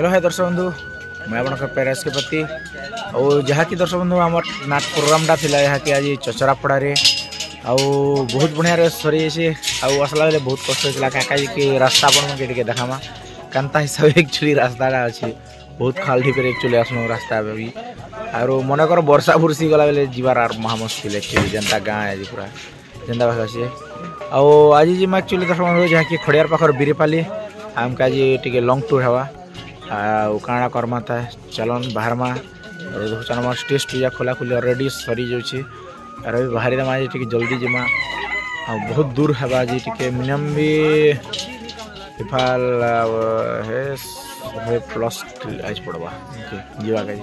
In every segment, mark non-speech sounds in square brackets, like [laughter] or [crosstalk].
hello ହେ ଦର୍ଶକ ବନ୍ଧୁ ମୁଁ ଆପଣଙ୍କ ପ୍ୟାରେସ୍ ପ୍ରତି ଆଉ ଯାହାକି ଦର୍ଶକ ବନ୍ଧୁ ଆମର ନାଟ ପ୍ରୋଗ୍ରାମଟା ଥିଲା ଯାହାକି ଆଜି ଚଚରାପଡ଼ାରେ ଆଉ ବହୁତ ବଢ଼ିଆରେ ସରିଯାଇଛି ଆଉ ଆସିଲା ବେଳେ ବହୁତ କଷ୍ଟ ହେଇଥିଲା କାକା କି ରାସ୍ତା ଆପଣଙ୍କୁ ଟିକେ ଦେଖାମା କାନ୍ତା ହିସାବରେ ଆକ୍ଚୁଆଲି ରାସ୍ତାଟା ଅଛି ବହୁତ ଖାଲି କରି ଆକ୍ଚୁଆଲି ଆସୁନୁ ରାସ୍ତା ବି ଆରୁ ମନେକର ବର୍ଷା ବୁର୍ଷି ଗଲାବେଲେ ଯିବାର ଆର୍ ମହାମୁସ୍କିଲ ଆକ୍ଚୁଆଲି ଯେନ୍ତା ଗାଁ ଆଜି ପୁରା ଯେନ୍ତା ଭାଷା ଅଛି ଆଉ ଆଜି ଯିମା ଆକ୍ଚୁଆଲି ଦର୍ଶକ ବନ୍ଧୁ ଯାହାକି ଖଡ଼ିଆର ପାଖର ବିରିପାଲି ଆମକୁ ଆଜି ଟିକେ ଲଙ୍ଗ୍ ଟୁର୍ ହେବା ଆଉ କାଣା କର୍ମା ତା ଚଲନ୍ ବାହାରମା ଦେଖୁଛନ୍ ଆମର ଷ୍ଟେଜ୍ ଟୁଜା ଖୋଲାଖୋଲି ଅଲରେଡ଼ି ସରିଯାଉଛେ ଆର ବି ବାହାରିଦେମା ଯେ ଟିକେ ଜଲ୍ଦି ଯିମା ଆଉ ବହୁତ ଦୂର ହେବା ଯେ ଟିକେ ମିନିମମ୍ ବି ଇଫାଲ ହେ ଶହେ ପ୍ଲସ୍ ଆଜି ପଡ଼ବା ଓକେ ଯିବା କାଜି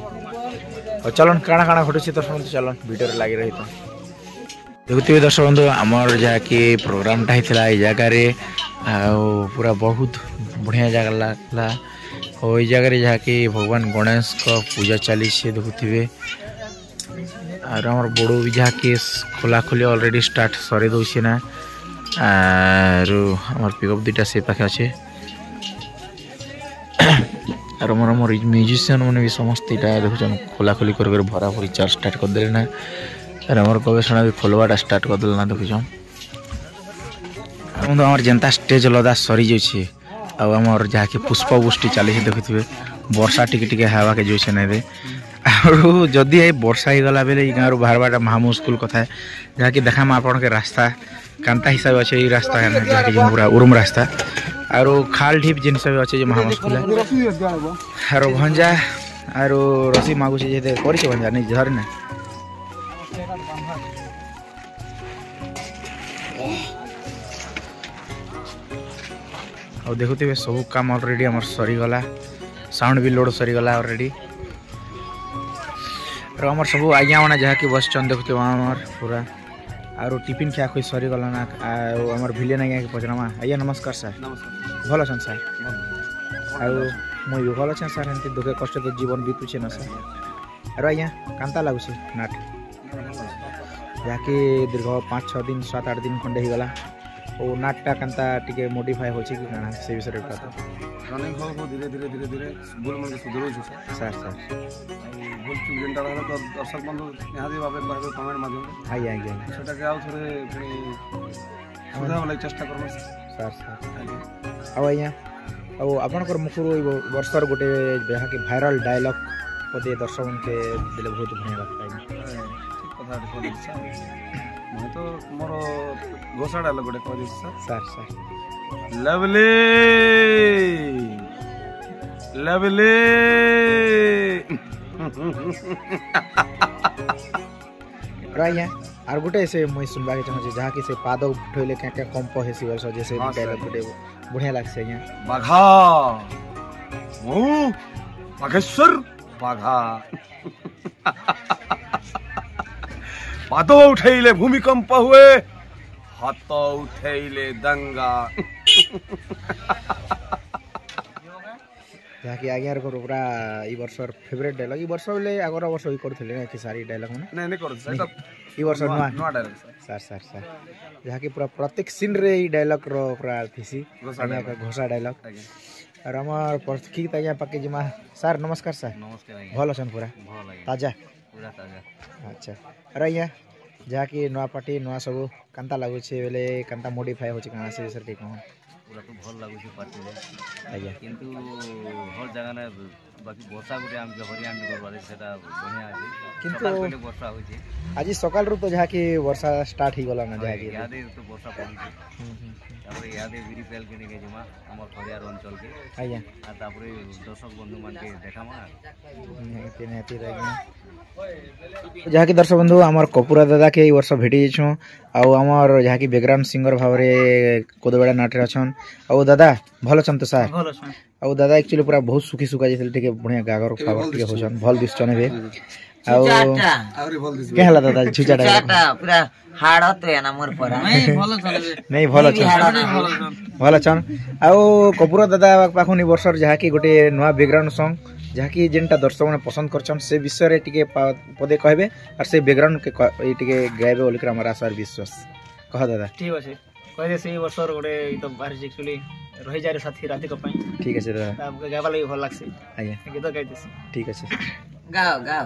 ଆଉ ଚଲନ୍ କାଣା କାଣା ଘଟୁଛି ତ ସମସ୍ତେ ଚଲନ୍ ଭିଡ଼ିଓରେ ଲାଗି ରହିଥା দেখুথিবে দর্শক বন্ধু আমার ଯାହାକି ପ୍ରୋଗ୍ରାମଟା ହେଇଥିଲା ଏଇ ଜାଗାରେ ଆଉ ପୁରା ବହୁତ ବଢ଼ିଆ ଜାଗା ଲାଗିଲା ଆଉ ଏଇ ଜାଗାରେ ଯାହାକି ଭଗବାନ ଗଣେଶଙ୍କ ପୂଜା ଚାଲିଛି ଦେଖୁଥିବେ ଆଉ ଆମର ବଡ଼ ବି ଯାହାକି ଖୋଲାଖୋଲି ଅଲରେଡ଼ି ଷ୍ଟାର୍ଟ ସରେଇ ଦେଉଛି ନା ଆରୁ ଆମର ପିକଅପ୍ ଦୁଇଟା ସେ ପାଖେ ଅଛେ ଆର୍ ଆମର ଆମର ମ୍ୟୁଜିସିଆନ୍ ମାନେ ବି ସମସ୍ତେ ଏଇଟା ଦେଖୁଛନ୍ ଖୋଲାଖୋଲି କରି କରି ଭରାଭରି ଚାର୍ଜ ଷ୍ଟାର୍ଟ କରିଦେଲେ ନା ସାର୍ ଆମର ଗବେଷଣା ବି ଖୋଲବାଟା ଷ୍ଟାର୍ଟ କରିଦେଲେ ନା ଦେଖୁଛନ୍ ବନ୍ଧୁ ଆମର ଯେନ୍ତା ଷ୍ଟେଜ୍ ଲଦା ସରିଯାଉଛେ ଆଉ ଆମର ଯାହାକି ପୁଷ୍ପବୃଷ୍ଟି ଚାଲିଛି ଦେଖୁଥିବେ ବର୍ଷା ଟିକେ ଟିକେ ହେବାକେ ଯାଉଛେ ନାଇଁରେ ଆଉ ଯଦି ଏଇ ବର୍ଷା ହେଇଗଲା ବେଲେ ଏଇ ଗାଁରୁ ବାହାରବାଟା ମହାମୁସ୍କୁଲ କଥା ଯାହାକି ଦେଖାମା ଆପଣଙ୍କ ରାସ୍ତା କାନ୍ତା ହିସାବ ଅଛି ଏଇ ରାସ୍ତା ଯାହାକି ପୁରା ଉରୁମ ରାସ୍ତା ଆରୁ ଖାଲ ଢିପ୍ ଜିନିଷ ବି ଅଛି ଯେ ମହାମୁସ୍କୁଲ ଆରୁ ଭଞ୍ଜା ଆରୁ ରସି ମାଗୁଛି ଯେତେ କରିଛେ ଭଞ୍ଜା ନେଇ ଝର ନା ଆଉ ଦେଖୁଥିବେ ସବୁ କାମ ଅଲରେଡ଼ି ଆମର ସରିଗଲା ସାଉଣ୍ଡ ବି ଲୋଡ଼ ସରିଗଲା ଅଲରେଡ଼ି ଆଉ ଆମର ସବୁ ଆଜ୍ଞାମାନେ ଯାହାକି ବସିଛନ୍ ଦେଖୁଥିବ ଆମର ପୁରା ଆଉ ଟିଫିନ୍ ଖିଆ ଖୁଇ ସରିଗଲା ନା ଆଉ ଆମର ଭିଲିଆନ୍ ଆଜ୍ଞାକେ ପଚରାମା ଆଜ୍ଞା ନମସ୍କାର ସାର୍ ଭଲ ଅଛନ୍ ସାର୍ ଆଉ ମୁଇଁ ବି ଭଲ ଅଛେ ସାର୍ ଏମିତି ଦୁଃଖେ କଷ୍ଟ ତ ଜୀବନ ବିତୁଛେ ନା ସାର୍ ଆରୁ ଆଜ୍ଞା କାନ୍ତା ଲାଗୁଛେ ନାଟ যাকে দীর্ঘ 5 6 दिन 7 8 दिन खंडे गेला ओ नाक टाक ಅಂತ টিকে মডিফাই হচি গানা সেই বিষয়ে কথা রানিং হল বো ধীরে ধীরে ধীরে ধীরে বলম কিছু দূর যো স্যার স্যার এই বল কিছু দরকার দর্শক বন্ধু ইয়া ভাবে ভাবে কমেন্ট মাধ্যমে যাই আয়েঙ্গে ছোটকে আও ছোটে ফিনি আমরা চেষ্টা করবো স্যার স্যার আও আঞা ও आपणকর মুখর হইব বর্ষার গটে বেহা কি ভাইরাল ডায়লগ পতে দর্শককে তে খুব ভিনে রাখতা ସାର୍ କରିଛି ସାର୍ ମୁଁ ତ ମୋର ଘୋଷାଟା ହେଲେ ଗୋଟେ କରିଛି sir sir sir lovely lovely ଆଜ୍ଞା ଆର୍ ଗୋଟେ ସେ ମୁଇଁ ଶୁଣବାକେ ଚାହୁଁଛେ ଯାହାକି ସେ ପାଦ ଉଠେଇଲେ କାଁ କାଁ କମ୍ପ ହେସି ବର୍ଷ ଯେ ସେ ଗୋଟେ ବଢ଼ିଆ ଲାଗ୍ସି ଆଜ୍ଞା ବାଘା ମୁଁ ବାଘେଶ୍ୱର ବାଘା पाद उठेले भूमिकंप हुए हाथ उठेले दंगा ଯାହାକି ଆଜ୍ଞାର ପୁରା ଏଇ ବର୍ଷର ଫେଭରେଟ୍ ଡାଇଲଗ୍ ଏଇ ବର୍ଷ ବୋଲେ ଆଗର ବର୍ଷ ବି କରୁଥିଲେ ନା କି ସାର୍ ଏଇ ଡାଇଲଗ୍ ମାନେ ଏଇ ବର୍ଷ ନୂଆ ନୂଆ ଡାଇଲଗ୍ ସାର୍ ସାର୍ ସାର୍ ଯାହାକି ପୁରା ପ୍ରତ୍ୟେକ ସିନ୍ରେ ଏଇ ଡାଇଲଗ୍ର ପୁରା ଥିସି ଘୋଷା ଡାଇଲଗ୍ ଆର୍ ଆମର ପରଖିତ ଆଜ୍ଞା ପାଖେ ଯିମା ସାର୍ ନମସ୍କାର ସାର୍ ଭଲ ଅଛନ୍ ପୁରା ତାଜା ପୁରା ତାଜା ଆଚ୍ଛା ଆରେ ଆଜ୍ଞା ଯାହାକି ନୂଆ ପାର୍ଟି ନୂଆ ସବୁ କେନ୍ତା ଲାଗୁଛି ବେଲେ କେନ୍ତା ମୋଡ଼ିଫାଏ ହେଉଛି କାଣା ସେ ବିଷୟରେ ଟିକେ କହ ପୁରା ତ ଭଲ ଲାଗୁଛି ପାର୍ଟିରେ ଆଜ୍ଞା କିନ୍ତୁ ହର ଜାଗାନେ বাকি বর্ষা গোটে আমাকে হরিয়ান করবারে সেটা বঢ়িয়া আছে কিন্তু সকালে বর্ষা হচ্ছে আজি সকাল রূপ যা কি বর্ষা স্টার্ট হই গলা না যা কি ইয়াদে তো বর্ষা পড়ছে তারপরে ইয়াদে বিরি পেল কিনে গে জমা আমার হরিয়ার অঞ্চল কে আইয়া আর তারপরে দর্শক বন্ধু মানকে দেখামা নেতি নেতি রাখি ଯାହାକି ଦର୍ଶକ ବନ୍ଧୁ ଆମର କପୁରା ଦାଦାକେ ଏଇ ବର୍ଷ ଭେଟି ଯାଇଛୁଁ ଆଉ ଆମର ଯାହାକି ବ୍ୟାକଗ୍ରାଉଣ୍ଡ ସିଙ୍ଗର ଭାବରେ କୋଦବେଡ଼ା ନାଟରେ ଅଛନ୍ ଆଉ ଦାଦା ଭଲ ଅଛନ୍ତି ସାର୍ ଆଉ ଦାଦା ଆକ୍ଚୁଆଲି ପୁରା ବହୁତ ସୁଖୀ ସୁଖା ଯାଇଥିଲେ ଟିକେ ବଢ଼ିଆ ଗାଗର ଖାବାର ଟିକେ ହଉଛନ୍ ଭଲ ଦିଶୁଛନ୍ ଏବେ ଆଉ କେ ହେଲା ଦାଦା ଝୁଚାଟା ପୁରା ହାଡ଼ ତ ଏନା ମୋର ପରା ନାଇଁ ଭଲ ଅଛନ୍ ଭଲ ଅଛନ୍ ଆଉ କପୁର ଦାଦା ପାଖୁନି ବର୍ଷର ଯାହାକି ଗୋଟେ ନୂଆ ବ୍ୟାକଗ୍ରାଉଣ୍ଡ ସଙ୍ଗ ଯାହାକି ଯେନ୍ଟା ଦର୍ଶକମାନେ ପସନ୍ଦ କରିଛନ୍ ସେ ବିଷୟରେ ଟିକେ ପଦେ କହିବେ ଆର୍ ସେ ବ୍ୟାକଗ୍ରାଉଣ୍ଡ ଟିକେ ଗାଇବେ ବୋଲିକରି ଆମର ଆଶାର ବିଶ୍ୱାସ କହ ଦାଦା ଠିକ୍ ଅଛି କହିଲେ ସେଇ ବର୍ଷର ଗୋଟେ ଗୀତ ବାହାରିଛି ଆକ୍ଚୁଆଲି ରହିଯାରେ ସାଥୀ ରାଧିକ ପାଇଁ ଠିକ୍ ଅଛି ଗାଇବା ଲାଗି ଭଲ ଲାଗ୍ସି ଆଜ୍ଞା ଗୀତ ଗାଇଦେସି ଠିକ୍ ଅଛି ଗାଓ ଗାଓ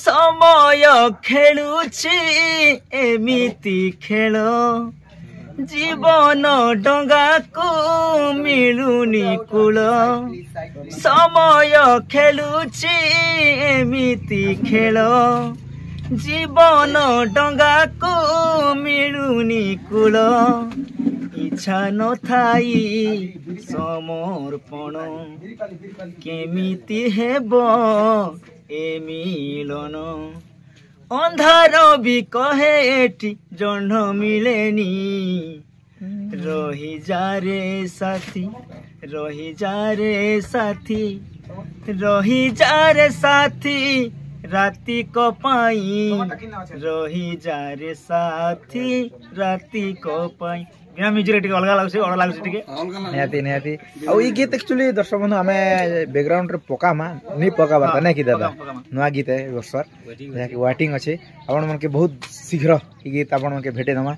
ସମୟ ଖେଳୁଛି ଏମିତି ଖେଳ ଜୀବନ ଡଙ୍ଗାକୁ ମିଳୁନି କୂଳ ସମୟ ଖେଳୁଛି ଏମିତି ଖେଳ ଜୀବନ ଡଙ୍ଗାକୁ ମିଳୁନି କୂଳ ଇଚ୍ଛା ନଥାଇ ସମର୍ପଣ କେମିତି ହେବ ଏ ମିଳନ ଅନ୍ଧାର ବି କହେ ଏଠି ଜହ୍ନ ମିଳେନି ରହିଯା ରେ ସାଥୀ ରହିଯା ରେ ସାଥୀ ରହିଯା ରେ ସାଥୀ राति को पाई रही जा रे साथी राति को पाई বিনা মিউজিক টিকে অলগা লাগুছে অড় লাগুছে টিকে নিহাতি নিহাতি ଆଉ ଇ ଗୀତ ଆକ୍ଚୁଆଲି ଦର୍ଶକ ବନ୍ଧୁ ଆମେ ବ୍ୟାକଗ୍ରାଉଣ୍ଡରେ ପକାମା ନି ପକାବା ତା ନାଇଁ କି ଦାଦା ନୂଆ ଗୀତ ଏ ବର୍ଷ ଯାହାକି ୱାଟିଂ ଅଛି ଆପଣମାନଙ୍କୁ ବହୁତ ଶୀଘ୍ର ଇ ଗୀତ ଆପଣମାନଙ୍କୁ ଭେଟି ଦେମା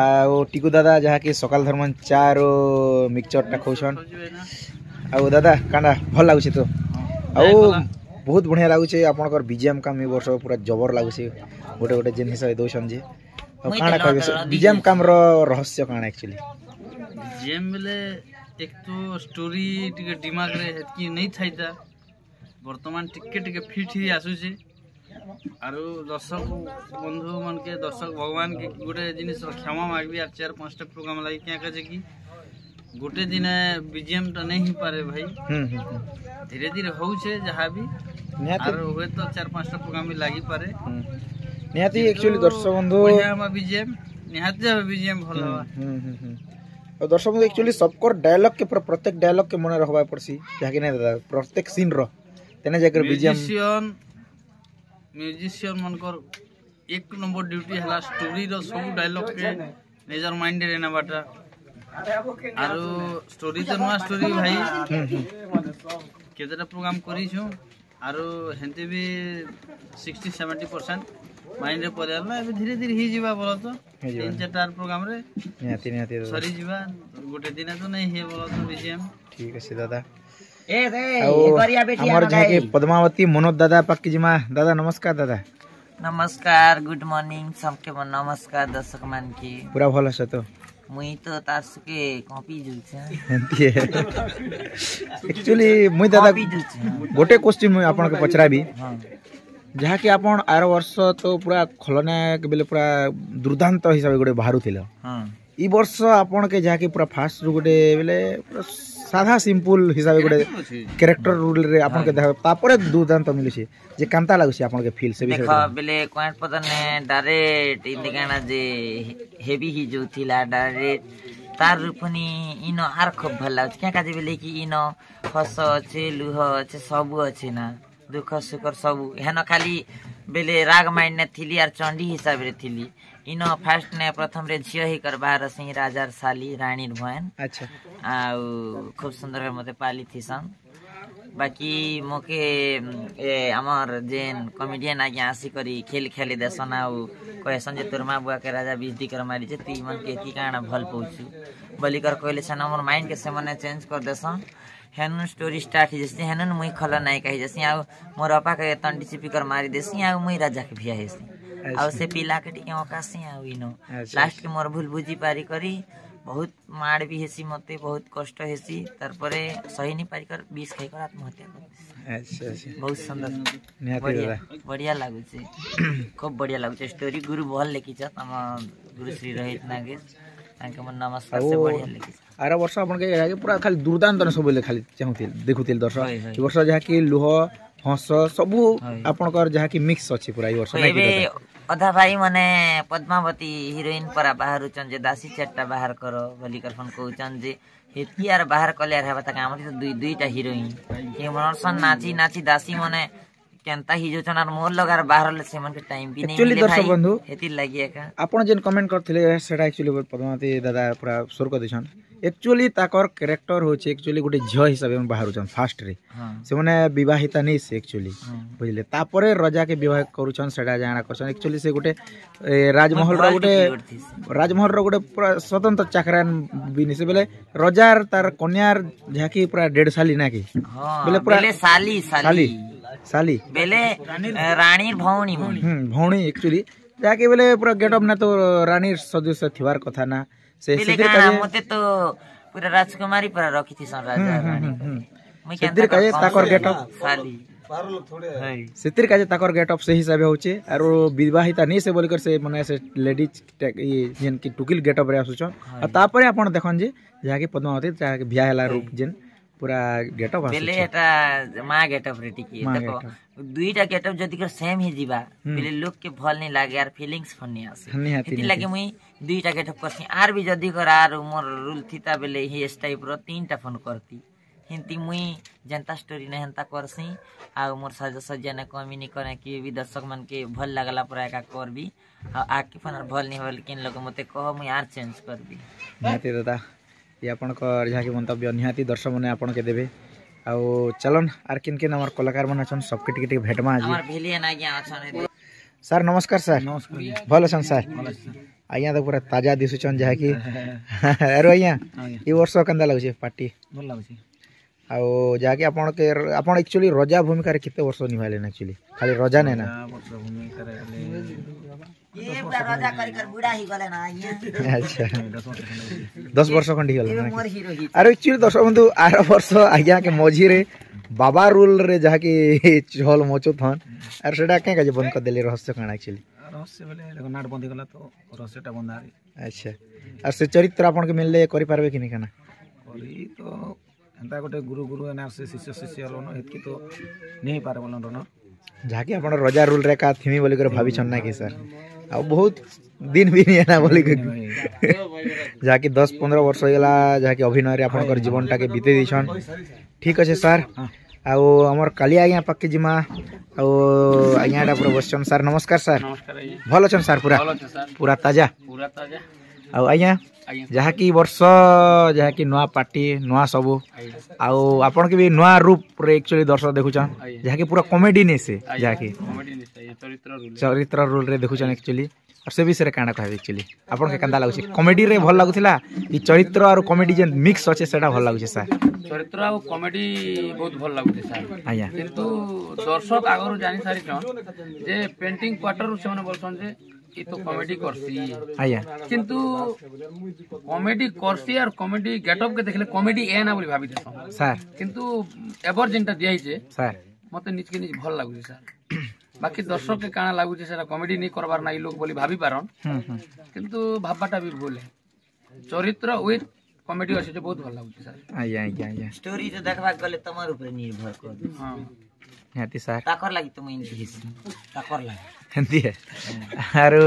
ଆଉ ଟିକୁ ଦାଦା ଯାହାକି ସକାଳ ଧର୍ମନ୍ ଚା'ର ମିକ୍ସଚର୍ଟା ଖାଉଛନ୍ ଆଉ ଦାଦା କାଣା ଭଲ ଲାଗୁଛି ତ ଆଉ ବହୁତ ବଢ଼ିଆ ଲାଗୁଛେ ଆପଣଙ୍କର ବିଜେମ୍ କାମ ଏ ବର୍ଷ ପୁରା ଜବର ଲାଗୁଛେ ଗୋଟେ ଗୋଟେ ଜିନିଷ ଦେଉଛନ୍ ଯେ ଆଉ କାଣା କହିବେ ବିଜିଏମ୍ କାମର ରହସ୍ୟ କାଣା ଆକ୍ଚୁଆଲି ବିଜିଏମ୍ ବେଲେ ଏକ ତ ଷ୍ଟୋରି ଟିକେ ଦିମାଗରେ ହେତ୍କି ନେଇ ଥାଇତା ବର୍ତ୍ତମାନ ଟିକେ ଟିକେ ଫିଟ୍ ହେଇ ଆସୁଛେ ଆରୁ ଦର୍ଶକ ବନ୍ଧୁ ମାନକେ ଦର୍ଶକ ଭଗବାନକେ ଗୋଟେ ଜିନିଷ କ୍ଷମା ମାଗବି ଆର୍ ଚାରି ପାଞ୍ଚଟା ପ୍ରୋଗ୍ରାମ୍ ଲାଗି କେଁ କାଜେ କି গোটে দিনে বিজিএম টা নেই পারে ভাই ধীরে ধীরে হচ্ছে যাহা বি আর হুয়ে তো চার পাঁচটা প্রোগ্রাম বি লাগি পারে নিহাতি একচুয়ালি দর্শক বন্ধু আমার বিজিএম নিহাতি যাবে বিজিএম ভালো হবা দর্শক বন্ধু একচুয়ালি সবকর ডায়ালগ কে পুরো প্রত্যেক ডায়ালগ কে মনে রাখবা পড়ছি যাকি না দাদা প্রত্যেক সিন র তেনে যাকর বিজিএম মিউজিশিয়ান মিউজিশিয়ান মনকর এক নম্বর ডিউটি হেলা স্টোরি র সব ডায়ালগ কে নিজের মাইন্ডে রেনাবাটা আৰু ষ্টৰি জনোৱা ষ্টৰি ভাই কেইটাটা প্ৰগ্ৰাম কৰিছোঁ আৰু হেন্তে ବି সিক্সটি সেভেন্টি পরসেন্ট মাইন্ডে পড়ে গেল এবার ধীরে ধীরে হয়ে যাবা বলো তো তিন চারটার প্রোগ্রামে সরি যাবা গোটে দিনে তো নাই হে বলো তো বিজিএম ঠিক আছে দাদা আমার যাকে পদ্মাবতী মনোজ দাদা পাক্কি জিমা দাদা নমস্কার দাদা নমস্কার গুড মর্নিং सबके নমস্কার দর্শক মান কি পুরা ভালো আছো তো ମୁଇଁ ତ ତାର ସକେ କପି ଦେଉଛେ ଏମିତି ଆକ୍ଚୁଆଲି ମୁଇଁ ଦାଦା ଗୋଟେ କ୍ୱେଶ୍ଚିନ୍ ମୁଇଁ ଆପଣଙ୍କୁ ପଚରାବି ଯାହାକି ଆପଣ ଆର ବର୍ଷ ତ ପୁରା ଖଳନାୟକ ବେଲେ ପୁରା ଦୁର୍ଦ୍ଦାନ୍ତ ହିସାବରେ ଗୋଟେ ବାହାରୁଥିଲ ଇ ବର୍ଷ ଆପଣକେ ଯାହାକି ପୁରା ଫାଷ୍ଟରୁ ଗୋଟେ ବେଲେ ପୁରା ସାଧା ସିମ୍ପୁଲ ହିସାବରେ ଗୋଟେ କ୍ୟାରେକ୍ଟର ରୁଲରେ ଆପଣଙ୍କ ଦେଖ ତାପରେ ଦୁର୍ଦାନ୍ତ ମିଳୁଛି ଯେ କାନ୍ତା ଲାଗୁଛି ଆପଣଙ୍କ ଫିଲ୍ ସେ ବିଷୟରେ ବେଲେ କଏଣ୍ଟ ପଦନେ ଡାଇରେକ୍ଟ ଇନ୍ତି କାଣା ଯେ ହେଭି ହେଇ ଯାଉଥିଲା ଡାଇରେକ୍ଟ ତାର ପୁଣି ଇନ ଆର ଖୁବ ଭଲ ଲାଗୁଛି କାଁ କାଜି ବୋଲେ କି ଇନ ହସ ଅଛି ଲୁହ ଅଛି ସବୁ ଅଛି ନା ଦୁଃଖ ସୁଖର ସବୁ ହେନ ଖାଲି ବେଲେ ରାଗ ମାଇଣ୍ଡ ନେ ଥିଲି ଆର ଚଣ୍ଡୀ ହିସାବରେ ଥିଲି ઇનો ફાસ્ટ ને પ્રથમ રે ઝીઓ હી કરବାର સિંહ રાજાર સાલી રાણીર ભયન અચ્છા આઉ ખૂબ સુંદર ભાବେ ମୋତେ ପାଲିଥିସନ୍ ବାକି ମୋକେ ଏ ଆମର ଯେନ୍ କମେଡ଼ିଆନ୍ ଆଜ୍ଞା ଆସିକରି ଖେଲ ଖେଲି ଦେସନ୍ ଆଉ କହେସନ୍ ଯେ ତୋର ମା ବୁଆକେ ରାଜା ବିଜଦିକର ମାରିଛେ ତୁଇ ମନକେ ଏଥି କାଣା ଭଲ ପାଉଛୁ ବୋଲିକର କହିଲେ ସେନ ମୋର ମାଇଣ୍ଡକେ ସେମାନେ ଚେଞ୍ଜ କରିଦେସନ୍ ହେନୁ ଷ୍ଟୋରି ଷ୍ଟାର୍ଟ ହେଇଯାଇସି ହେନୁ ମୁଇଁ ଖଲ ନାୟିକା ହେଇଯାଇସି ଆଉ ମୋର ଅପାକେ ତଣ୍ଡି ଚିପିକର ମାରିଦେସି ଆଉ ମୁଇଁ ରାଜାକେ ଭିଆ ହେଇସି ଆଉ ସେ ପିଲାକେ ଟିକେ ଅକାସି ଆଉ ଇନ ଲାଷ୍ଟକେ ମୋର ଭୁଲ ବୁଝି ପାରି କରି ବହୁତ ମାଡ଼ ବି ହେସି ମୋତେ ବହୁତ କଷ୍ଟ ହେସି ତାପରେ ସହି ନି ପାରି କରି ବିଷ ଖାଇ କରି ଆତ୍ମହତ୍ୟା କରୁଛି ବହୁତ ସୁନ୍ଦର ବଢ଼ିଆ ବଢ଼ିଆ ଲାଗୁଛି ଖୁବ୍ ବଢ଼ିଆ ଲାଗୁଛି ଷ୍ଟୋରି ଗୁରୁ ଭଲ ଲେଖିଛ ତମ ଗୁରୁଶ୍ରୀ ରୋହିତ ନାଗେଶ ତାଙ୍କେ ମୋର ନମସ୍କାର ସେ ବଢ଼ିଆ ଲେଖିଛ ଆର ବର୍ଷ ଆପଣଙ୍କ ଏହାକେ ପୁରା ଖାଲି ଦୁର୍ଦାନ୍ତ ସବୁ ଖାଲି ଚାହୁଁଥିଲେ ଦେଖୁଥିଲେ ଦର୍ଶକ ଏ ବର୍ଷ ଯାହାକି ଲୁହ ହସ ସବୁ ଆପଣଙ୍କର ଯାହାକି ମିକ୍ସ ଅଛି ପୁରା ଏଇ ବର୍ଷ ଏବେ ଅଧା ଭାଇମାନେ ପଦ୍ମାବତୀ ହିରୋଇନ୍ ପରା ବାହାରୁଛନ୍ ଯେ ଦାସୀ ଚାରିଟା ବାହାର କର ବୋଲିକରି ଫୋନ୍ କହୁଛନ୍ ଯେ ହେତି ଆର୍ ବାହାର କଲେ ଆର୍ ହେବା ତାକେ ଆମର ତ ଦୁଇ ଦୁଇଟା ହିରୋଇନ୍ ହେ ମନର୍ସନ୍ ନାଚି ନାଚି ଦାସୀମାନେ କେନ୍ତା ହେଇଯାଉଛନ୍ ଆର୍ ମୋର୍ ଲଗାର ବାହାର ହେଲେ ସେମାନଙ୍କୁ ଟାଇମ୍ ବି ଆକ୍ଚୁଆଲି ଦର୍ଶକ ବନ୍ଧୁ ହେଥିର୍ ଲାଗି ଏକା ଆପଣ ଯେନ୍ କମେଣ୍ଟ କରିଥିଲେ ସେଟା ଆକ୍ଚୁଆଲି ପଦ୍ମାବତୀ ଦାଦା ପୁରା ସ୍ୱର କରିଦେଇଛନ୍ ଆକ୍ଚୁଆଲି ତାଙ୍କର କ୍ୟାରେକ୍ଟର ହେଉଛି ଆକ୍ଚୁଆଲି ଗୋଟେ ଝିଅ ହିସାବରେ ସେମାନେ ବାହାରୁଛନ୍ ଫାର୍ଷ୍ଟରେ ସେମାନେ ବିବାହିତା ନେଇ ସେ ଆକ୍ଚୁଆଲି ବୁଝିଲେ ତାପରେ ରଜାକେ ବିବାହ କରୁଛନ୍ ସେଟା ଜାଣା କରୁଛନ୍ ଆକ୍ଚୁଆଲି ସେ ଗୋଟେ ରାଜମହଲର ଗୋଟେ ରାଜମହଲର ଗୋଟେ ପୁରା ସ୍ୱତନ୍ତ୍ର ଚାକରାନ ବିନିସେ ବେଲେ ରଜାର ତାର କନ୍ୟାର ଯାହାକି ପୁରା ଡେଢ଼ ସାଲି ନା କି ବେଲେ ପୁରା ସାଲି ସାଲି साली बेले रानी भौणी भौणी एक्चुअली ଯାହାକି ବେଲେ ପୁରା ଗେଟ୍ ଅପ୍ ନା ତ ରାଣୀ ସଦୃଶ ଥିବାର କଥା ନା ସେ ମତେ ତ ପୁରା ରାଜକୁମାରୀ ପୁରା ରଖିଥିସନ୍ ରାଜା ରାଣୀ ସେଥିରେ କାଜେ ତାକର ଗେଟ୍ ଅପ୍ ସାଲି ସେଥିରେ କାଜେ ତାକର ଗେଟ୍ ଅପ୍ ସେ ହିସାବେ ହଉଛେ ଆରୁ ବିବାହିତା ନେଇ ସେ ବୋଲିକରି ସେ ମାନେ ସେ ଲେଡିଜ୍ ଇଏ ଯେନ୍କି ଟୁକିଲ୍ ଗେଟ୍ ଅପ୍ରେ ଆସୁଛନ୍ ଆଉ ତାପରେ ଆପଣ ଦେଖନ୍ ଯେ ଯାହାକି ପଦ୍ମାବତୀ ଯାହାକି ବିହା ହେଲା ରୂପ ଯେନ୍ পুরা গেট অফ বেলে এটা মা গেট অফ রে টিকি দেখো দুইটা গেট অফ যদি সেম হি যিবা বেলে লোক কে ভাল নি লাগে আর ফিলিংস ফন নি আসে এতি লাগে মুই দুইটা গেট অফ করছি আর বি যদি কর আর মোর রুল থিতা বেলে হি এস টাইপ র তিনটা ফোন করতি हिंदी मुई जनता स्टोरी ने हेन्ता करसी आ मोर सजा सज्जा ने कमी नहीं करे कि भी दर्शक मन के भल लगला पूरा एका करबी आ आके फन भल नहीं होल किन लोग मते कह मुई आर चेंज करबी निहाती दादा ये आपणकर जहाँकि निहाती दर्शक मैंने आपके देवे आउ चलन आर किन किन आम कलाकार मन अच्छा सबके भेटमा सर नमस्कार सर भल अच्छा सर आज्ञा तो पूरा ताजा दिशुचन जहाँकि [laughs] आज्ञा ये वर्ष कंदा लगे पार्टी भल लगे ଆଉ ଯାହାକି ଆପଣ ଆପଣ ଆକ୍ଚୁଆଲି ରଜା ଭୂମିକାରେ କେତେ ବର୍ଷ ନିଭାଇଲେଣି ଆକ୍ଚୁଆଲି ଖାଲି ରଜା ନେନା ଆଚ୍ଛା ଦଶ ବର୍ଷ ଖଣ୍ଡେ ହେଇଗଲା ଆରେ ଆକ୍ଚୁଆଲି ଦଶ ବନ୍ଧୁ ଆର ବର୍ଷ ଆଜ୍ଞାକେ ମଝିରେ ବାବା ରୁଲ୍ରେ ଯାହାକି ଚହଲ ମଚୁଥନ୍ ଆର୍ ସେଟା କାଁ କାଜେ ବନ୍ଦ କରିଦେଲେ ରହସ୍ୟ କାଣା ଆକ୍ଚୁଆଲି ରହସ୍ୟଟା ବନ୍ଧା ଆଚ୍ଛା ଆର୍ ସେ ଚରିତ୍ର ଆପଣଙ୍କୁ ମିଳିଲେ କରିପାରିବେ କି ନାଇଁ କାଣା ତ ଏନ୍ତା ଗୋଟେ ଗୁରୁ ଗୁରୁ ଏନା ସେ ଶିଷ୍ୟ ଶିଷ୍ୟ ଲନ ହେତ୍କି ତ ନେଇ ପାରବନ ରଣ ଯାହାକି ଆପଣ ରଜା ରୁଲ୍ରେ ଏକା ଥିମି ବୋଲିକରି ଭାବିଛନ୍ ନା କି ସାର୍ ଆଉ ବହୁତ ଦିନ ବି ନିଏନା ବୋଲିକରି ଯାହାକି ଦଶ ପନ୍ଦର ବର୍ଷ ହେଇଗଲା ଯାହାକି ଅଭିନୟରେ ଆପଣଙ୍କର ଜୀବନଟାକେ ବିତେଇ ଦେଇଛନ୍ ଠିକ୍ ଅଛେ ସାର୍ ଆଉ ଆମର କାଲି ଆଜ୍ଞା ପାଖକେ ଯିମା ଆଉ ଆଜ୍ଞା ଏଇଟା ପୁରା ବସିଛନ୍ ସାର୍ ନମସ୍କାର ସାର୍ ଭଲ ଅଛନ୍ ସାର୍ ପୁରା ପୁରା ତାଜା ଆଉ ଆଜ୍ଞା ଯାହାକି ବର୍ଷ ଯାହାକି ନୂଆ ପାର୍ଟି ନୂଆ ସବୁ ଆଉ ଆପଣକେ ବି ନୂଆ ରୂପରେ ଆକ୍ଚୁଆଲି ଦର୍ଶକ ଦେଖୁଛନ୍ ଯାହାକି ପୁରା କମେଡି ସେ ଯାହାକି ଚରିତ୍ର ରୋଲ୍ରେ ଦେଖୁଛନ୍ ଆକ୍ଚୁଆଲି ଆଉ ସେ ବିଷୟରେ କାଣା କହିବେ ଆକ୍ଚୁଆଲି ଆପଣକେ କେନ୍ତା ଲାଗୁଛି କମେଡିରେ ଭଲ ଲାଗୁଥିଲା କି ଚରିତ୍ର ଆଉ କମେଡି ଯେନ୍ ମିକ୍ସ ଅଛେ ସେଟା ଭଲ ଲାଗୁଛି ସାର୍ ଚରିତ୍ର ଆଉ କମେଡି ବହୁତ ଭଲ ଲାଗୁଛି ସାର୍ ଆଜ୍ଞା କିନ୍ତୁ ଦର୍ଶକ ଆଗରୁ ଜାଣିସାରିଛନ୍ ଯେ ପେଣ୍ଟିଂ କ୍ୱାର୍ଟରରୁ ସେମାନେ ବୋଲୁଛନ୍ ଯେ ই তো কমেডি করছি আয়া কিন্তু কমেডি করছি আর কমেডি গেটআপ কে দেখলে কমেডি এ না বলি ভাবি দেছ স্যার কিন্তু এবার যেটা দিয়া হইছে স্যার মতে নিজকে নিজ ভাল লাগুছে স্যার বাকি দর্শককে কানা লাগুছে সেটা কমেডি নি করবার না এই লোক বলি ভাবি পারন কিন্তু ভাববাটা বি ভুল চরিত্র উইথ কমেডি আছে যে বহুত ভাল লাগুছে স্যার আয়া আয়া আয়া স্টোরি তো দেখবা গলে তোমার উপরে নির্ভর করে হ্যাঁ হ্যাঁ তি স্যার তাকর লাগি তুমি ইনভেস্ট তাকর লাগি ହେନ୍ତି ଆରୁ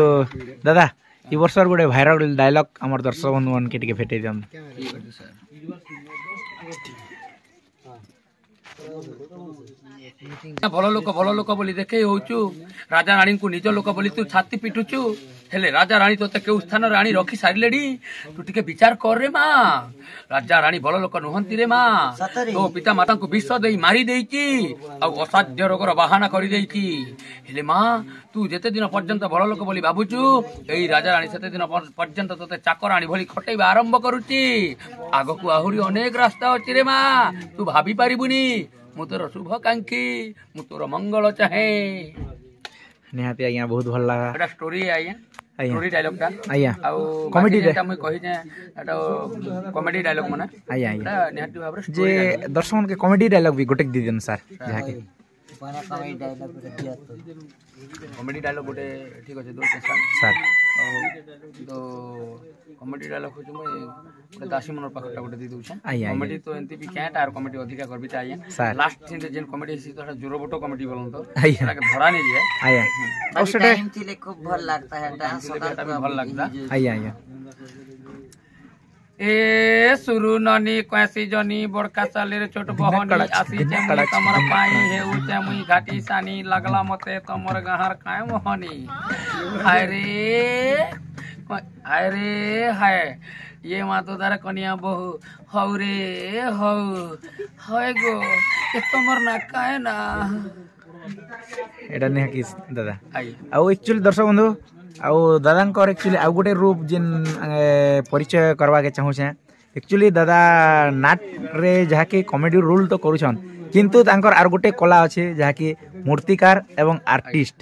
ଦାଦା ଇ ବର୍ଷର ଗୋଟେ ଭାଇରାଲ ଡାଇଲଗ ଆମର ଦର୍ଶକ ବନ୍ଧୁ ମାନକେ ଟିକେ ଫେଟେଇ ଦିଅନ୍ ଠିକ ଅଛି ସାର୍ ଭଲ ଲୋକ ଭଲ ଲୋକ ବୋଲି ଦେଖେଇ ହଉଛୁ ରାଜା ରାଣୀଙ୍କୁ ନିଜ ଲୋକ ବୋଲି ତୁ ଛାତି ପିଟୁଛୁ ହେଲେ ରାଜା ରାଣୀ ତୋତେ କେଉଁ ସ୍ଥାନରେ ଆଣି ରଖି ସାରିଲେଣି ତୁ ଟିକେ ବିଚାର କରେ ମା ରାଜା ରାଣୀ ଭଲ ଲୋକ ନୁହନ୍ତି ରେ ମା ତୋ ପିତା ମାତାଙ୍କୁ ବିଷ ଦେଇ ମାରି ଦେଇଛି ଆଉ ଅସାଧ୍ୟ ରୋଗର ବାହାନା କରିଦେଇଛି ହେଲେ ମା ତୁ ଯେତେ ଦିନ ପର୍ଯ୍ୟନ୍ତ ଭଲ ଲୋକ ବୋଲି ଭାବୁଛୁ ଏଇ ରାଜା ରାଣୀ ସେତେ ଦିନ ପର୍ଯ୍ୟନ୍ତ ତୋତେ ଚାକରାଣୀ ଭଳି ଖଟେଇବା ଆରମ୍ଭ କରୁଛି ଆଗକୁ ଆହୁରି ଅନେକ ରାସ୍ତା ଅଛି ରେ ମା ତୁ ଭାବିପାରିବୁନି ମୁଁ ତୋର ଶୁଭକାଙ୍କ୍ଷୀ ମୁଁ ତୋର ମଙ୍ଗଳ ଚାହେଁ ନିହାତି ଆଜ୍ଞା ବହୁତ ଭଲ ଲାଗା ଏଟା ଷ୍ଟୋରି ଆଜ୍ଞା ଷ୍ଟୋରି ଡାଇଲଗ ଟା ଆଜ୍ଞା ଆଉ କମେଡି ଟା ମୁଁ କହିଛେ ଏଟା କମେଡି ଡାଇଲଗ ମାନେ ଆଜ୍ଞା ଆଜ୍ଞା ନିହାତି ଭାବରେ ଯେ ଦର୍ଶକ ମାନକେ କମେଡି ଡାଇଲଗ ବି ଗୋଟେ ଦେଇ ଦିଅନ୍ତୁ ସାର୍ ଯାହାକି କମେଡି ଡାଇଲଗ ଗୋଟେ ଠିକ ଅଛି ସାର୍ কমিটি টা লখুছু মই গোটে দাসী মনর পাখটা গোটে দি দউছে কমিটি তো এনতি বি ক্যাট আর কমিটি অধিকা করবি তা আইয়া লাস্ট সিনতে যেন কমিটি হিসি তো সেটা জোরবট কমিটি বলন তো সেটাকে ধরা নি দিয়ে আইয়া আর সেটা টাইম দিলে খুব ভাল লাগতা হেটা সদা ভাল লাগতা আইয়া আইয়া এ সুরু ননি কয়েসি জনি বড়কা চালের ছোট বহনি আসি যে মুই তোমার পাই হেউ যে মুই ঘাটি সানি লাগলা মতে তোমার গাহার কায় মোহনি আরে আরে হায় ইয়ে মাতোদার কনিয়া বহু হৌ রে হৌ হয় গো এ তোমার না কায় না এটা নিয়ে কি দাদা আই আও একচুয়ালি দর্শক বন্ধু ଆଉ ଦାଦାଙ୍କର ଆକ୍ଚୁଆଲି ଆଉ ଗୋଟେ ରୂପ ଯେନ୍ ପରିଚୟ କର୍ବାକେ ଚାହୁଁଛେଁ ଆକ୍ଚୁଆଲି ଦାଦା ନାଟରେ ଯାହାକି କମେଡ଼ି ରୋଲ୍ ତ କରୁଛନ୍ କିନ୍ତୁ ତାଙ୍କର ଆର୍ ଗୋଟେ କଳା ଅଛି ଯାହାକି ମୂର୍ତ୍ତିକାର ଏବଂ ଆର୍ଟିଷ୍ଟ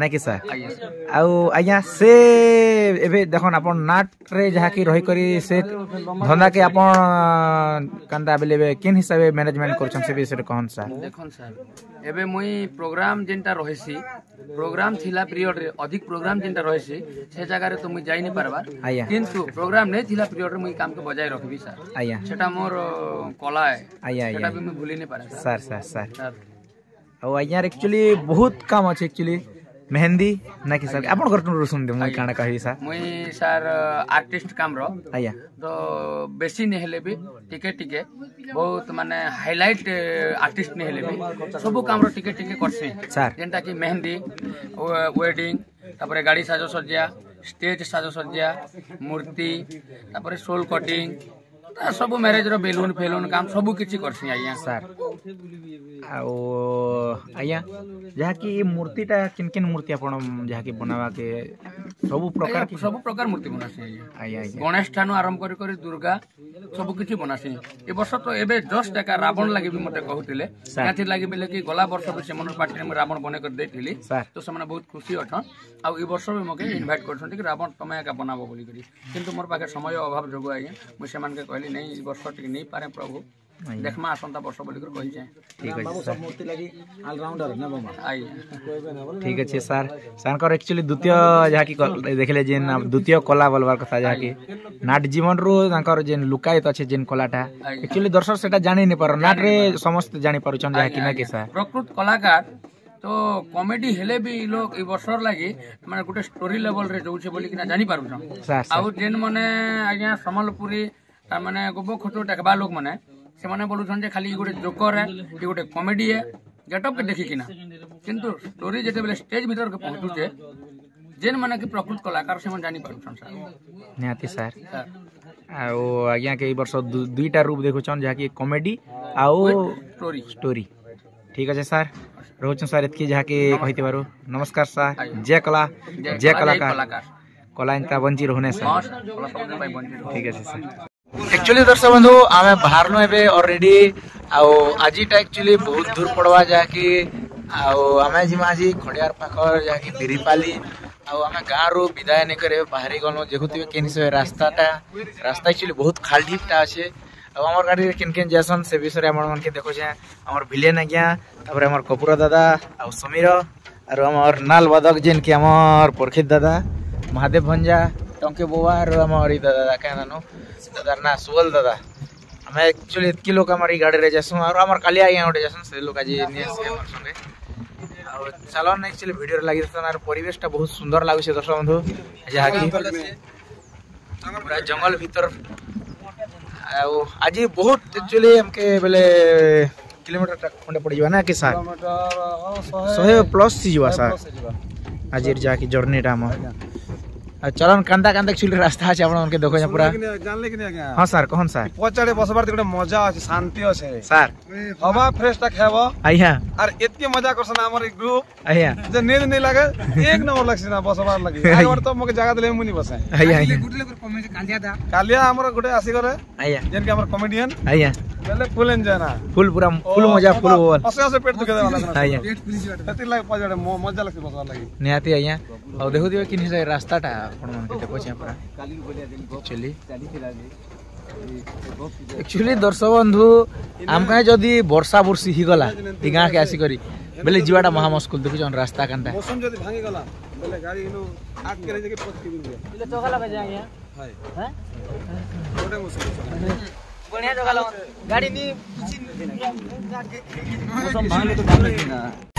ନାଇଁ କି ସାର୍ ଆଉ ଆଜ୍ଞା ସେ ଏବେ ଦେଖନ୍ ଆପଣ ନାଟ୍ରେ ଯାହାକି ରହିକରି ସେ ଧନ୍ଦାକେ ଆପଣ କେନ୍ତା ବେଲେ ଏବେ କେନ୍ ହିସାବେ ମ୍ୟାନେଜମେଣ୍ଟ କରୁଛନ୍ ସେ ବିଷୟରେ କହନ୍ ସାର୍ ଦେଖନ୍ ସାର୍ ଏବେ ମୁଇଁ ପ୍ରୋଗ୍ରାମ୍ ଯେନ୍ଟା ରହିସି ପ୍ରୋଗ୍ରାମ୍ ଥିଲା ପିରିୟଡ଼ରେ ଅଧିକ ପ୍ରୋଗ୍ରାମ୍ ଯେନ୍ଟା ରହିସି ସେ ଜାଗାରେ ତ ମୁଇଁ ଯାଇ ନାଇଁ ପାରବା ଆଜ୍ଞା କିନ୍ତୁ ପ୍ରୋଗ୍ରାମ୍ ନେଇ ଥିଲା ପିରିୟଡ଼ରେ ମୁଇଁ କାମକେ ବଜାୟ ରଖିବି ସାର୍ ଆଜ୍ଞା ସେଟା ମୋର କଲା ଆଜ୍ଞା ସେଟା ବି ମୁଇଁ ଭୁଲି ନାଇଁ ପାରେ ସାର୍ ସାର୍ ସାର୍ ଆଉ ଆଜ୍ଞା ଆକ୍ଚୁଆଲି ବହୁତ କାମ ଅଛି ଆକ୍ଚୁଆଲି মেহেন্দি নাকি স্যার আপনার ঘটনার শুনতে মুই কাণ কহিবি স্যার মুই স্যার আর্টিস্ট কামর আজ্ঞা তো বেশি নি হেলে বি টিকে টিকে বহুত মানে হাইলাইট আর্টিস্ট নি হেলে বি সবু কামর টিকে টিকে করছি স্যার যেটা কি মেহেন্দি ওয়েডিং তারপরে গাড়ি সাজসজ্জা স্টেজ সাজসজ্জা মূর্তি তারপরে সোল কটিং ସବୁ ମ୍ୟାରେଜ୍ର ବେଲୁନ୍ ଫେଲୁନ୍ କାମ ସବୁ କିଛି କରସି ଆଜ୍ଞା ସାର୍ ଆଉ ଆଜ୍ଞା ଯାହାକି ଏ ମୂର୍ତ୍ତିଟା କିନ୍ କିନ୍ ମୂର୍ତ୍ତି ଆପଣ ଯାହାକି ବନାବାକେ ସବୁ ପ୍ରକାର ସବୁ ପ୍ରକାର ମୂର୍ତ୍ତି ବନାସି ଆଜ୍ଞା ଗଣେଶ ଠାନୁ ଆରମ୍ଭ କରି କରି ଦୁର୍ଗା ସବୁ କିଛି ବନାସି ଏ ବର୍ଷ ତ ଏବେ ଜଷ୍ଟ ଏକା ରାବଣ ଲାଗି ବି ମତେ କହୁଥିଲେ ସେଥିର୍ ଲାଗି ବେଲେ କି ଗଲା ବର୍ଷ ବି ସେମାନଙ୍କ ପାର୍ଟିରେ ମୁଁ ରାବଣ ବନେଇ କରି ଦେଇଥିଲି ତ ସେମାନେ ବହୁତ ଖୁସି ଅଛନ୍ ଆଉ ଏ ବର୍ଷ ବି ମୋତେ ଇନଭାଇଟ୍ କରିଛନ୍ତି କି ରାବଣ ତମେ ଏକା ବନାବ ବୋଲିକରି କିନ୍ତୁ ମୋର ପାଖେ ସମୟ ଅଭାବ ଯୋଗୁଁ ଆଜ୍ଞା ମୁଁ ସେମାନଙ୍କୁ କହିଲି ବୋଲି ନାଇଁ ବର୍ଷ ଟିକେ ନେଇପାରେ ପ୍ରଭୁ ଦେଖମା ଆସନ୍ତା ବର୍ଷ ବୋଲିକରି କହିଛେ ଠିକ୍ ଅଛି ସାର୍ ସାର୍ଙ୍କର ଆକ୍ଚୁଆଲି ଦ୍ୱିତୀୟ ଯାହାକି ଦେଖିଲେ ଯେନ୍ ଦ୍ୱିତୀୟ କଲା ବୋଲବାର କଥା ଯାହାକି ନାଟ ଜୀବନରୁ ତାଙ୍କର ଯେନ୍ ଲୁକାୟିତ ଅଛି ଯେନ୍ କଲାଟା ଆକ୍ଚୁଆଲି ଦର୍ଶକ ସେଟା ଜାଣି ନାଇଁ ପାର ନାଟରେ ସମସ୍ତେ ଜାଣି ପାରୁଛନ୍ ଯାହାକି ନାଇଁ କି ସାର୍ ପ୍ରକୃତ କଳାକାର ତ କମେଡି ହେଲେ ବି ଲୋକ ଏ ବର୍ଷର ଲାଗି ମାନେ ଗୋଟେ ଷ୍ଟୋରି ଲେଭଲରେ ଯାଉଛେ ବୋଲିକିନା ଜାଣିପାରୁଛନ୍ ଆଉ ଯେନ୍ ମାନେ ଆଜ୍ଞା ସମ୍ବଲପୁରୀ ତାମାନେ ଗୋପ ଖଟ ଦେଖବା ଲୋକମାନେ ସେମାନେ ବୋଲୁଛନ୍ ଯେ ଖାଲି ଗୋଟେ ଜୋକର ହେ କି ଗୋଟେ କମେଡି ହେ ଗେଟଅପ୍କେ ଦେଖିକିନା କିନ୍ତୁ ଷ୍ଟୋରି ଯେତେବେଳେ ଷ୍ଟେଜ୍ ଭିତରକେ ପହଞ୍ଚୁଛେ ଯେନ୍ମାନେ କି ପ୍ରକୃତ କଳାକାର ସେମାନେ ଜାଣିପାରୁଛନ୍ ସାର୍ ନିହାତି ସାର୍ ଆଉ ଆଜ୍ଞା କି ଏଇ ବର୍ଷ ଦୁଇଟା ରୁପ୍ ଦେଖୁଛନ୍ ଯାହାକି କମେଡି ଆଉ ଷ୍ଟୋରି ଷ୍ଟୋରି ଠିକ୍ ଅଛି ସାର୍ ରହୁଛନ୍ ସାର୍ ଏତିକି ଯାହାକି କହିଥିବାରୁ ନମସ୍କାର ସାର୍ ଜୟ କଲା ଜୟ କଳାକାର କଲା ଏନ୍ତା ବଞ୍ଚି ରହୁନେ ସାର୍ ଠିକ୍ ଅଛି ସାର୍ એકચ્યુઅલી દર્શક બંધુ આમે બહારનું ଏବେ ଅଲରେଡି ଆଉ ଆଜିଟା ଏକ୍ଚୁଆଲି ବହୁତ ଦୂର ପଡ଼ବା ଯାହାକି ଆଉ ଆମେ ଯିମା ଆଜି ଖଡ଼ିଆର ପାଖ ଯାହାକି ବିରିପାଲି ଆଉ ଆମେ ଗାଁରୁ ବିଦାୟ ନେଇକରି ବାହାରି ଗଲୁ ଦେଖୁଥିବେ କେନ୍ ସେ ରାସ୍ତାଟା ରାସ୍ତା ଏକ୍ଚୁଆଲି ବହୁତ ଖାଲିଟା ଅଛେ ଆଉ ଆମର ଗାଡ଼ିରେ କେନ୍ କେନ୍ ଯାଏସନ୍ ସେ ବିଷୟରେ ଆପଣମାନକେ ଦେଖୁଛେ ଆମର ଭିଲିଆନ୍ ଆଜ୍ଞା ତାପରେ ଆମର କପୁର ଦାଦା ଆଉ ସମୀର ଆରୁ ଆମର ନାଲ ବାଦକ ଯେନ୍କି ଆମର ପରଖିତ ଦାଦା ମହାଦେବ ଭଞ୍ଜା टोंके बोवा हमारी दादा काय नानो दादा ना सुवल दादा ଆମେ ଆକ୍ଚୁଆଲି ଏତ୍କି ଲୋକ ଆମର ଏଇ ଗାଡ଼ିରେ ଯାଏସୁଁ ଆଉ ଆମର କାଲି ଆଜ୍ଞା ଗୋଟେ ଯାଏସୁଁ ସେ ଲୋକ ଆଜି ନିଆସି ଆମର ସଙ୍ଗେ ଆଉ ଚାଲନ୍ ଆକ୍ଚୁଆଲି ଭିଡ଼ିଓରେ ଲାଗିଥାନ୍ ଆର୍ ପରିବେଶଟା ବହୁତ ସୁନ୍ଦର ଲାଗୁଛି ଦର୍ଶକ ବନ୍ଧୁ ଯାହାକି ପୁରା ଜଙ୍ଗଲ ଭିତର ଆଉ ଆଜି ବହୁତ ଆକ୍ଚୁଆଲି ଆମକେ ବେଲେ କିଲୋମିଟରଟା ଖଣ୍ଡେ ପଡ଼ିଯିବା ନା କି ସାର୍ ଶହେ ପ୍ଲସ୍ ଯିବା ସାର୍ ଆଜିର ଯାହାକି ଜର୍ଣ୍ଣିଟା ଆମର চলন কান্দা কান্দা একচুয়ালি রাস্তা আছে আপনার অনেক দেখো যা পুরা জানলে কি আজ্ঞা হ্যাঁ স্যার কোন স্যার পচাড়ে বসবার গোটে মজা আছে শান্তি আছে স্যার হবা ফ্রেশটা খাইব আইয়া আর এতকে মজা করছ না আমার গ্রুপ আইয়া যে নে নে লাগে এক নম্বর লাগছে না বসবার লাগে আগবার তো মকে জায়গা দিলে মুনি বসে আইয়া গুটলে করে কমেডি কালিয়া দা কালিয়া আমার গোটে আসি করে আইয়া যেন কি আমার কমেডিয়ান আইয়া पहले फुल एंजॉय ना फुल पूरा फुल मजा फुल बोल हसे हसे पेट दुखे वाला ना हां पेट फुली जाते लाग पजड़े मजा लगते बसवा लागी नेहाती आइया और देखो दियो किनी रास्ता टा ଆପଣମାନେ ଦେଖୁଛି ଆପଣ ଆକ୍ଚୁଆଲି ଆକ୍ଚୁଆଲି ଦର୍ଶକ ବନ୍ଧୁ ଆମେ ଯଦି ବର୍ଷା ବର୍ଷି ହେଇଗଲା ଏ ଗାଁକେ ଆସିକରି ବେଲେ ଯିବାଟା ମହାମସ୍କୁଲ ଦେଖୁଛନ୍ ରାସ୍ତା କାନ୍ତା গাড়ি নিয়ে